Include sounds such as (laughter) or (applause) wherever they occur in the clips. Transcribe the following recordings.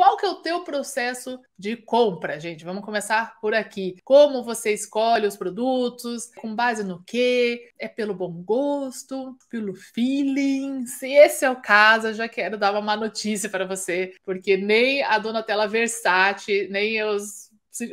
Qual que é o teu processo de compra, gente? Vamos começar por aqui. Como você escolhe os produtos? Com base no quê? É pelo bom gosto? Pelo feeling? Se esse é o caso, eu já quero dar uma má notícia para você, porque nem a Donatella Versace, nem os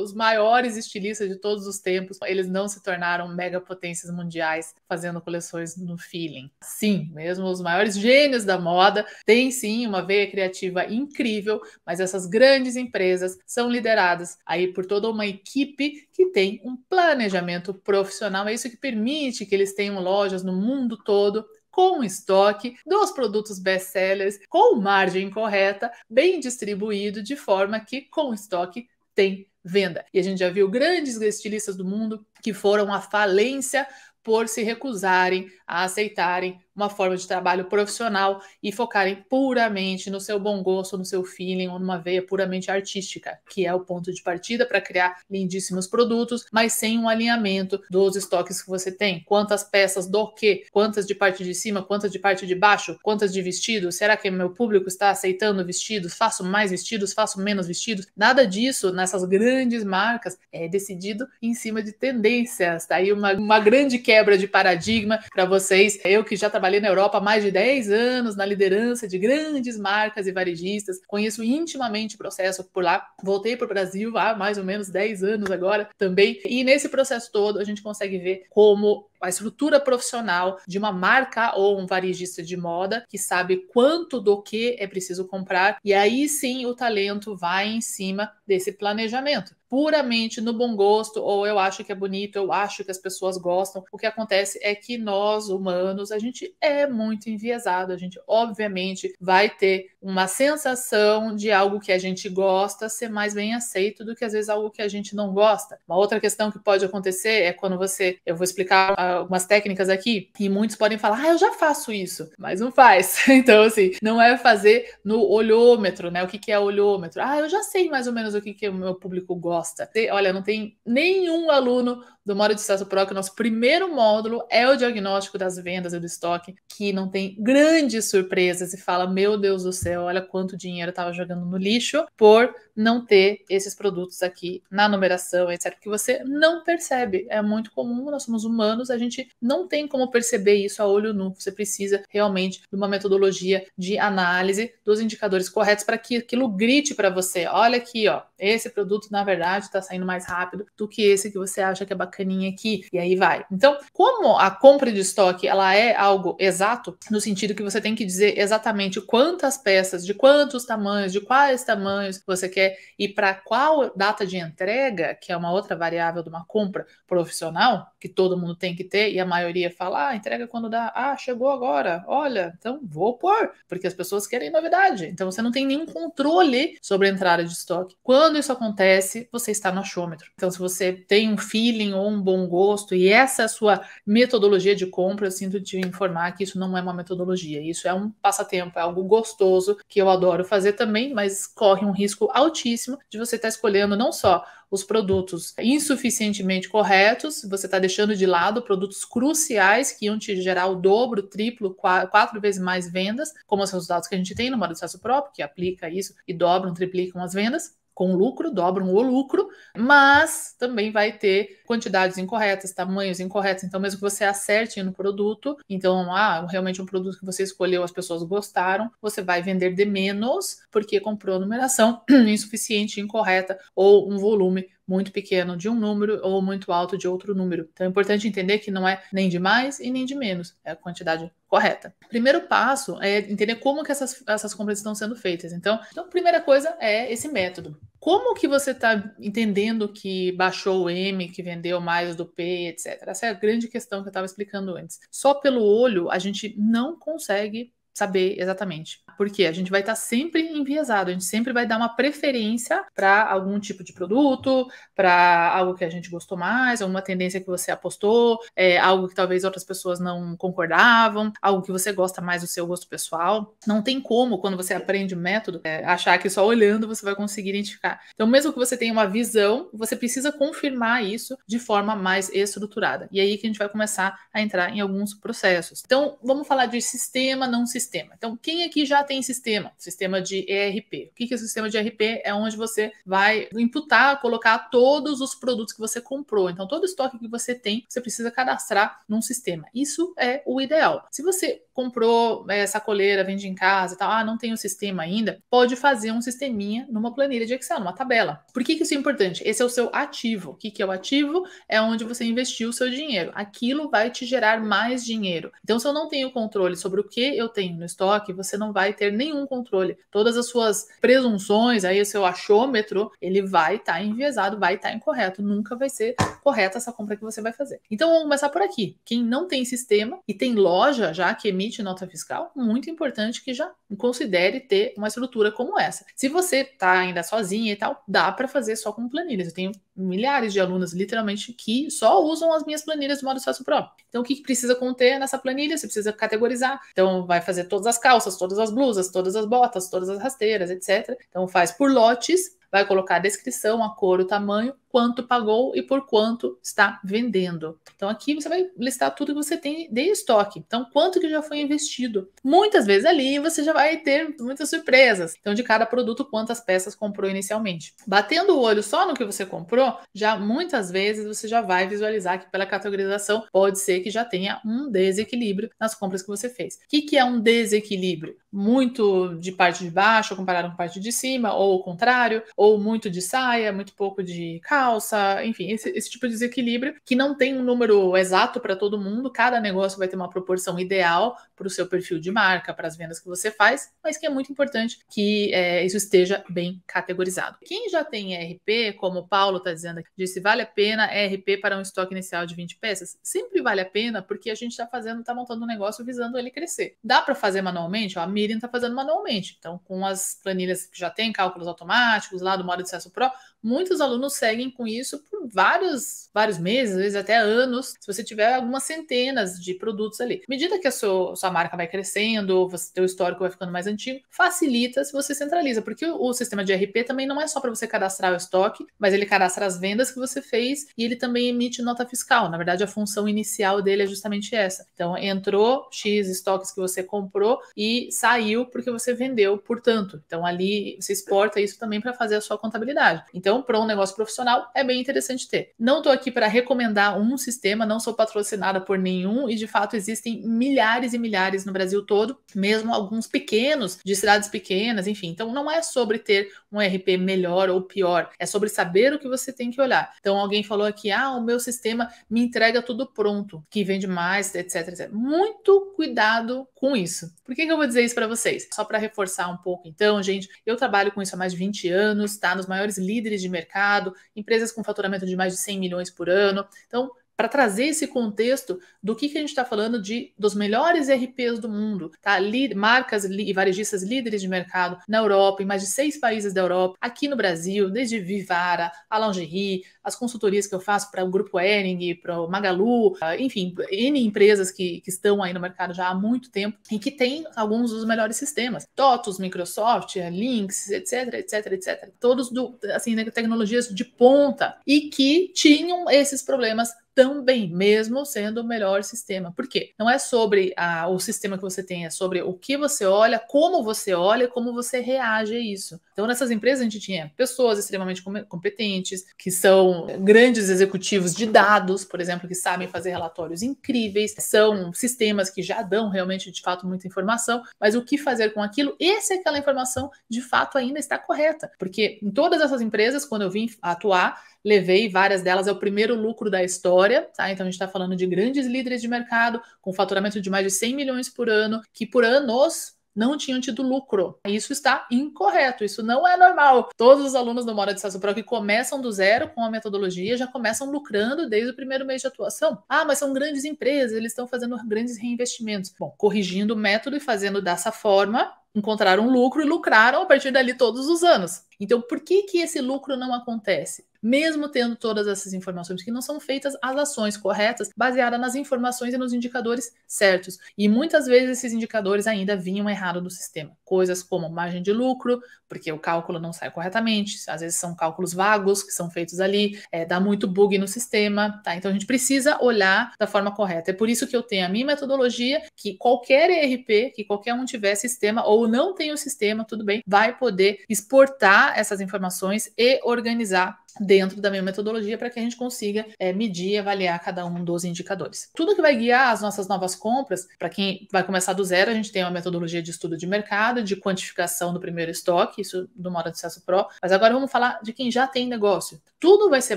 os maiores estilistas de todos os tempos, eles não se tornaram mega potências mundiais fazendo coleções no feeling. Sim, mesmo os maiores gênios da moda têm sim uma veia criativa incrível, mas essas grandes empresas são lideradas aí por toda uma equipe que tem um planejamento profissional. É isso que permite que eles tenham lojas no mundo todo com estoque dos produtos best-sellers, com margem correta, bem distribuído, de forma que com estoque tem venda. E a gente já viu grandes estilistas do mundo que foram à falência por se recusarem a aceitarem uma forma de trabalho profissional e focarem puramente no seu bom gosto, no seu feeling ou numa veia puramente artística, que é o ponto de partida para criar lindíssimos produtos, mas sem um alinhamento dos estoques que você tem. Quantas peças do que? Quantas de parte de cima? Quantas de parte de baixo? Quantas de vestido? Será que meu público está aceitando vestidos? Faço mais vestidos? Faço menos vestidos? Nada disso nessas grandes marcas é decidido em cima de tendências. Daí tá uma, uma grande quebra de paradigma para você vocês. Eu que já trabalhei na Europa há mais de 10 anos na liderança de grandes marcas e varejistas, conheço intimamente o processo por lá. Voltei para o Brasil há mais ou menos 10 anos agora também. E nesse processo todo a gente consegue ver como a estrutura profissional de uma marca ou um varejista de moda que sabe quanto do que é preciso comprar e aí sim o talento vai em cima desse planejamento puramente no bom gosto, ou eu acho que é bonito, eu acho que as pessoas gostam. O que acontece é que nós, humanos, a gente é muito enviesado, a gente obviamente vai ter uma sensação de algo que a gente gosta ser mais bem aceito do que às vezes algo que a gente não gosta. Uma outra questão que pode acontecer é quando você, eu vou explicar algumas técnicas aqui e muitos podem falar, ah, eu já faço isso, mas não faz. (laughs) Então, assim, não é fazer no olhômetro, né? O que, que é olhômetro? Ah, eu já sei mais ou menos o que, que o meu público gosta. Olha, não tem nenhum aluno do Modo de Sucesso Pro, que o nosso primeiro módulo é o diagnóstico das vendas e do estoque, que não tem grandes surpresas e fala: meu Deus do céu, olha quanto dinheiro eu estava jogando no lixo por não ter esses produtos aqui na numeração, etc., que você não percebe. É muito comum, nós somos humanos, a gente não tem como perceber isso a olho nu. Você precisa realmente de uma metodologia de análise dos indicadores corretos para que aquilo grite para você: olha aqui, ó, esse produto na verdade está saindo mais rápido do que esse que você acha que é bacaninha aqui. E aí vai. Então, como a compra de estoque ela é algo exato, no sentido que você tem que dizer exatamente quantas peças, de quantos tamanhos, de quais tamanhos você quer e para qual data de entrega, que é uma outra variável de uma compra profissional, que todo mundo tem que ter, e a maioria fala, ah, entrega quando dá, ah, chegou agora, olha, então vou pôr, porque as pessoas querem novidade. Então você não tem nenhum controle sobre a entrada de estoque. Quando isso acontece, você está no achômetro. Então, se você tem um feeling ou um bom gosto, e essa é a sua metodologia de compra, eu sinto te informar que isso não é uma metodologia, isso é um passatempo, é algo gostoso que eu adoro fazer também, mas corre um risco altíssimo de você estar tá escolhendo não só os produtos insuficientemente corretos, você está deixando de lado produtos cruciais que iam te gerar o dobro, triplo, quatro, quatro vezes mais vendas, como os resultados que a gente tem no modo de sucesso próprio, que aplica isso e dobram, triplicam as vendas com lucro, dobram o lucro, mas também vai ter quantidades incorretas, tamanhos incorretos. Então, mesmo que você acerte no produto, então, ah, realmente um produto que você escolheu, as pessoas gostaram, você vai vender de menos porque comprou numeração (clears throat) insuficiente, incorreta ou um volume muito pequeno de um número ou muito alto de outro número. Então é importante entender que não é nem de mais e nem de menos, é a quantidade correta. Primeiro passo é entender como que essas, essas compras estão sendo feitas. Então, então, primeira coisa é esse método. Como que você está entendendo que baixou o M, que vendeu mais do P, etc. Essa é a grande questão que eu estava explicando antes. Só pelo olho a gente não consegue saber exatamente. Porque a gente vai estar tá sempre enviesado, a gente sempre vai dar uma preferência para algum tipo de produto, para algo que a gente gostou mais, alguma tendência que você apostou, é, algo que talvez outras pessoas não concordavam, algo que você gosta mais do seu gosto pessoal. Não tem como, quando você aprende o método, é, achar que só olhando você vai conseguir identificar. Então, mesmo que você tenha uma visão, você precisa confirmar isso de forma mais estruturada. E é aí que a gente vai começar a entrar em alguns processos. Então, vamos falar de sistema, não sistema sistema. Então, quem aqui já tem sistema? Sistema de ERP. O que é o sistema de ERP? É onde você vai imputar, colocar todos os produtos que você comprou. Então, todo estoque que você tem, você precisa cadastrar num sistema. Isso é o ideal. Se você comprou essa é, coleira, vende em casa e tal, ah, não tem o sistema ainda, pode fazer um sisteminha numa planilha de Excel, numa tabela. Por que, que isso é importante? Esse é o seu ativo. O que, que é o ativo? É onde você investiu o seu dinheiro. Aquilo vai te gerar mais dinheiro. Então, se eu não tenho controle sobre o que eu tenho no estoque, você não vai ter nenhum controle. Todas as suas presunções, aí o seu achômetro, ele vai estar tá enviesado, vai estar tá incorreto. Nunca vai ser correta essa compra que você vai fazer. Então vamos começar por aqui. Quem não tem sistema e tem loja já que emite nota fiscal, muito importante que já considere ter uma estrutura como essa. Se você está ainda sozinha e tal, dá para fazer só com planilhas. Eu tenho milhares de alunas, literalmente, que só usam as minhas planilhas do modo sucesso próprio. Então, o que, que precisa conter nessa planilha? Você precisa categorizar. Então, vai fazer todas as calças, todas as blusas, todas as botas, todas as rasteiras, etc. Então, faz por lotes, vai colocar a descrição, a cor, o tamanho quanto pagou e por quanto está vendendo. Então aqui você vai listar tudo que você tem de estoque. Então quanto que já foi investido. Muitas vezes ali você já vai ter muitas surpresas. Então de cada produto quantas peças comprou inicialmente. Batendo o olho só no que você comprou, já muitas vezes você já vai visualizar que pela categorização pode ser que já tenha um desequilíbrio nas compras que você fez. O que, que é um desequilíbrio? Muito de parte de baixo comparado com parte de cima, ou o contrário, ou muito de saia, muito pouco de calça falsa, enfim, esse, esse tipo de desequilíbrio que não tem um número exato para todo mundo, cada negócio vai ter uma proporção ideal para o seu perfil de marca, para as vendas que você faz, mas que é muito importante que é, isso esteja bem categorizado. Quem já tem RP, como o Paulo está dizendo aqui, disse, vale a pena RP para um estoque inicial de 20 peças? Sempre vale a pena, porque a gente está fazendo, está montando um negócio visando ele crescer. Dá para fazer manualmente? Ó, a Miriam está fazendo manualmente. Então, com as planilhas que já tem, cálculos automáticos lá do modo de acesso Pro, Muitos alunos seguem com isso por vários, vários meses, às vezes até anos, se você tiver algumas centenas de produtos ali. À medida que a sua, sua marca vai crescendo, você, teu histórico vai ficando mais antigo, facilita se você centraliza, porque o, o sistema de RP também não é só para você cadastrar o estoque, mas ele cadastra as vendas que você fez e ele também emite nota fiscal. Na verdade, a função inicial dele é justamente essa. Então, entrou X estoques que você comprou e saiu porque você vendeu portanto. Então, ali você exporta isso também para fazer a sua contabilidade. Então, então, para um negócio profissional, é bem interessante ter. Não estou aqui para recomendar um sistema, não sou patrocinada por nenhum, e de fato existem milhares e milhares no Brasil todo, mesmo alguns pequenos, de cidades pequenas, enfim. Então, não é sobre ter um RP melhor ou pior, é sobre saber o que você tem que olhar. Então, alguém falou aqui, ah, o meu sistema me entrega tudo pronto, que vende mais, etc, etc. Muito cuidado com isso. Por que, que eu vou dizer isso para vocês? Só para reforçar um pouco, então, gente, eu trabalho com isso há mais de 20 anos, tá? Nos maiores líderes líderes de mercado, empresas com faturamento de mais de 100 milhões por ano. Então, para trazer esse contexto do que, que a gente está falando de dos melhores RPs do mundo, tá? marcas e varejistas líderes de mercado na Europa, em mais de seis países da Europa, aqui no Brasil, desde Vivara, a Lingerie, as consultorias que eu faço para o Grupo Ering, para o Magalu, ah, enfim, N empresas que, que estão aí no mercado já há muito tempo e que têm alguns dos melhores sistemas. TOTUS, Microsoft, Lynx, etc, etc, etc. Todos, do, assim, né, tecnologias de ponta e que tinham esses problemas também, mesmo sendo o melhor sistema. Por quê? Não é sobre a, o sistema que você tem, é sobre o que você olha, como você olha, como você reage a isso. Então, nessas empresas, a gente tinha pessoas extremamente competentes, que são grandes executivos de dados, por exemplo, que sabem fazer relatórios incríveis, são sistemas que já dão realmente, de fato, muita informação, mas o que fazer com aquilo e se é aquela informação, de fato, ainda está correta. Porque em todas essas empresas, quando eu vim atuar, levei várias delas, é o primeiro lucro da história história, tá? Então a gente está falando de grandes líderes de mercado com faturamento de mais de 100 milhões por ano, que por anos não tinham tido lucro. Isso está incorreto, isso não é normal. Todos os alunos do Mora de Sasso Pro que começam do zero com a metodologia já começam lucrando desde o primeiro mês de atuação. Ah, mas são grandes empresas, eles estão fazendo grandes reinvestimentos. Bom, corrigindo o método e fazendo dessa forma, encontraram lucro e lucraram a partir dali todos os anos. Então, por que, que esse lucro não acontece? Mesmo tendo todas essas informações, que não são feitas as ações corretas, baseadas nas informações e nos indicadores certos. E muitas vezes esses indicadores ainda vinham errado do sistema. Coisas como margem de lucro, porque o cálculo não sai corretamente, às vezes são cálculos vagos que são feitos ali, é, dá muito bug no sistema, tá? Então a gente precisa olhar da forma correta. É por isso que eu tenho a minha metodologia, que qualquer ERP, que qualquer um tiver sistema ou não tem o sistema, tudo bem, vai poder exportar essas informações e organizar dentro da minha metodologia para que a gente consiga é, medir e avaliar cada um dos indicadores. Tudo que vai guiar as nossas novas compras, para quem vai começar do zero, a gente tem uma metodologia de estudo de mercado, de quantificação do primeiro estoque, isso do Moda de Sucesso Pro, mas agora vamos falar de quem já tem negócio. Tudo vai ser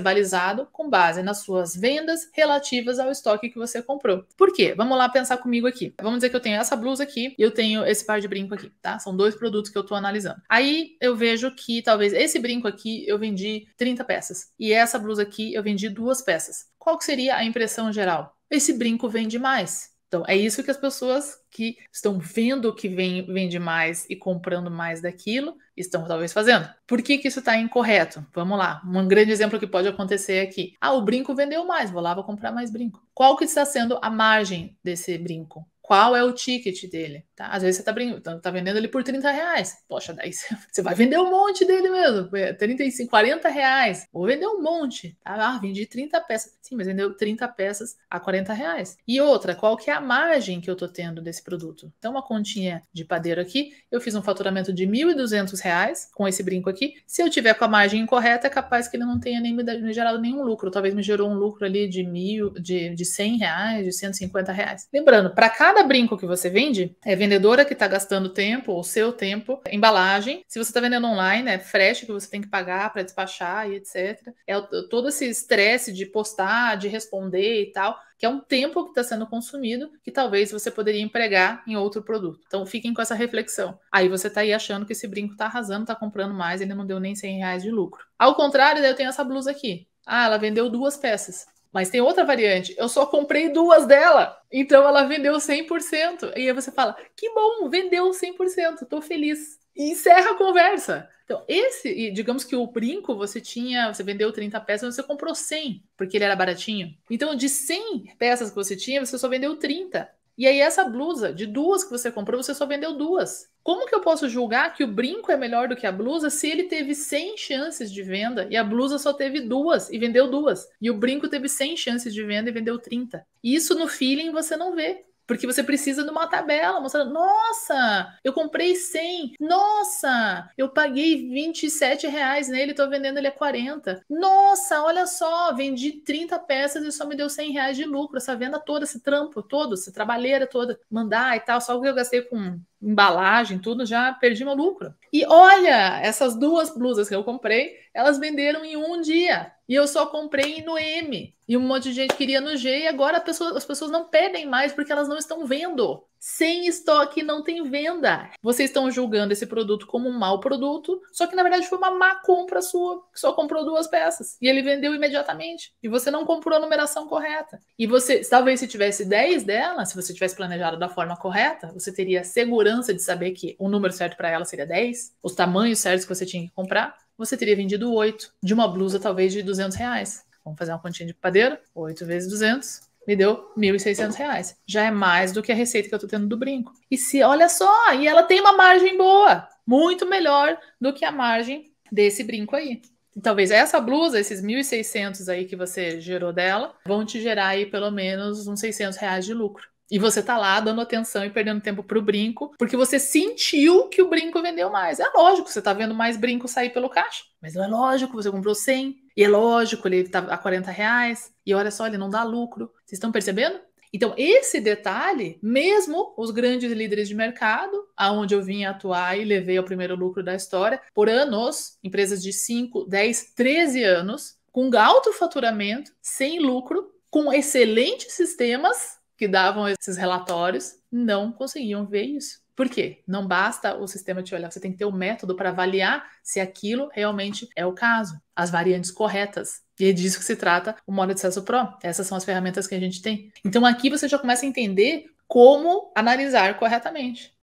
balizado com base nas suas vendas relativas ao estoque que você comprou. Por quê? Vamos lá pensar comigo aqui. Vamos dizer que eu tenho essa blusa aqui e eu tenho esse par de brinco aqui, tá? São dois produtos que eu estou analisando. Aí eu vejo que talvez esse brinco aqui eu vendi 30 peças. E essa blusa aqui eu vendi duas peças. Qual que seria a impressão geral? Esse brinco vende mais. Então, é isso que as pessoas que estão vendo que vem, vende mais e comprando mais daquilo estão talvez fazendo. Por que, que isso está incorreto? Vamos lá. Um grande exemplo que pode acontecer é aqui. Ah, o brinco vendeu mais, vou lá, vou comprar mais brinco. Qual que está sendo a margem desse brinco? qual é o ticket dele, tá? Às vezes você tá, tá, tá vendendo ele por 30 reais. Poxa, daí (laughs) você vai vender um monte dele mesmo. 35, é, 40 reais. Vou vender um monte. Tá? Ah, vendi 30 peças. Sim, mas vendeu 30 peças a 40 reais. E outra, qual que é a margem que eu tô tendo desse produto? Então, uma continha de padeiro aqui, eu fiz um faturamento de 1.200 reais com esse brinco aqui. Se eu tiver com a margem incorreta, é capaz que ele não tenha nem me gerado nenhum lucro. Talvez me gerou um lucro ali de mil, de, de 100 reais, de 150 reais. Lembrando, para cada cada brinco que você vende é vendedora que está gastando tempo, o seu tempo, embalagem. Se você está vendendo online, é frete que você tem que pagar para despachar e etc. É todo esse estresse de postar, de responder e tal que é um tempo que está sendo consumido que talvez você poderia empregar em outro produto. Então fiquem com essa reflexão. Aí você está aí achando que esse brinco está arrasando, está comprando mais, ele não deu nem 100 reais de lucro. Ao contrário, eu tenho essa blusa aqui. Ah, ela vendeu duas peças. Mas tem outra variante, eu só comprei duas dela, então ela vendeu 100%. E aí você fala, que bom, vendeu 100%, estou feliz. E encerra a conversa. Então, esse, digamos que o brinco você tinha, você vendeu 30 peças, mas você comprou 100, porque ele era baratinho. Então, de 100 peças que você tinha, você só vendeu 30. E aí, essa blusa de duas que você comprou, você só vendeu duas. Como que eu posso julgar que o brinco é melhor do que a blusa se ele teve 100 chances de venda e a blusa só teve duas e vendeu duas? E o brinco teve 100 chances de venda e vendeu 30. Isso no feeling você não vê. Porque você precisa de uma tabela mostrando: nossa, eu comprei 100, nossa, eu paguei 27 reais nele, tô vendendo ele é a 40, nossa, olha só, vendi 30 peças e só me deu 100 reais de lucro. Essa venda toda, esse trampo todo, essa trabalheira toda, mandar e tal, só o que eu gastei com embalagem, tudo, já perdi meu lucro. E olha, essas duas blusas que eu comprei, elas venderam em um dia. E eu só comprei no M. E um monte de gente queria no G. E agora pessoa, as pessoas não pedem mais porque elas não estão vendo. Sem estoque não tem venda. Vocês estão julgando esse produto como um mau produto, só que na verdade foi uma má compra sua, que só comprou duas peças e ele vendeu imediatamente. E você não comprou a numeração correta. E você, talvez se tivesse 10 dela, se você tivesse planejado da forma correta, você teria segurança de saber que o número certo para ela seria 10, os tamanhos certos que você tinha que comprar você teria vendido oito de uma blusa talvez de 200 reais. Vamos fazer uma continha de padeiro? 8 vezes 200 me deu 1.600 reais. Já é mais do que a receita que eu estou tendo do brinco. E se, olha só, e ela tem uma margem boa, muito melhor do que a margem desse brinco aí. E talvez essa blusa, esses 1.600 aí que você gerou dela, vão te gerar aí pelo menos uns 600 reais de lucro. E você tá lá dando atenção e perdendo tempo pro brinco, porque você sentiu que o brinco vendeu mais. É lógico, você tá vendo mais brinco sair pelo caixa. Mas não é lógico, você comprou 100. E é lógico, ele tá a 40 reais. E olha só, ele não dá lucro. Vocês estão percebendo? Então, esse detalhe, mesmo os grandes líderes de mercado, aonde eu vim atuar e levei ao primeiro lucro da história, por anos, empresas de 5, 10, 13 anos, com alto faturamento, sem lucro, com excelentes sistemas, que davam esses relatórios não conseguiam ver isso. Por quê? Não basta o sistema te olhar, você tem que ter o um método para avaliar se aquilo realmente é o caso, as variantes corretas. E é disso que se trata o modo de acesso pro. Essas são as ferramentas que a gente tem. Então aqui você já começa a entender como analisar corretamente.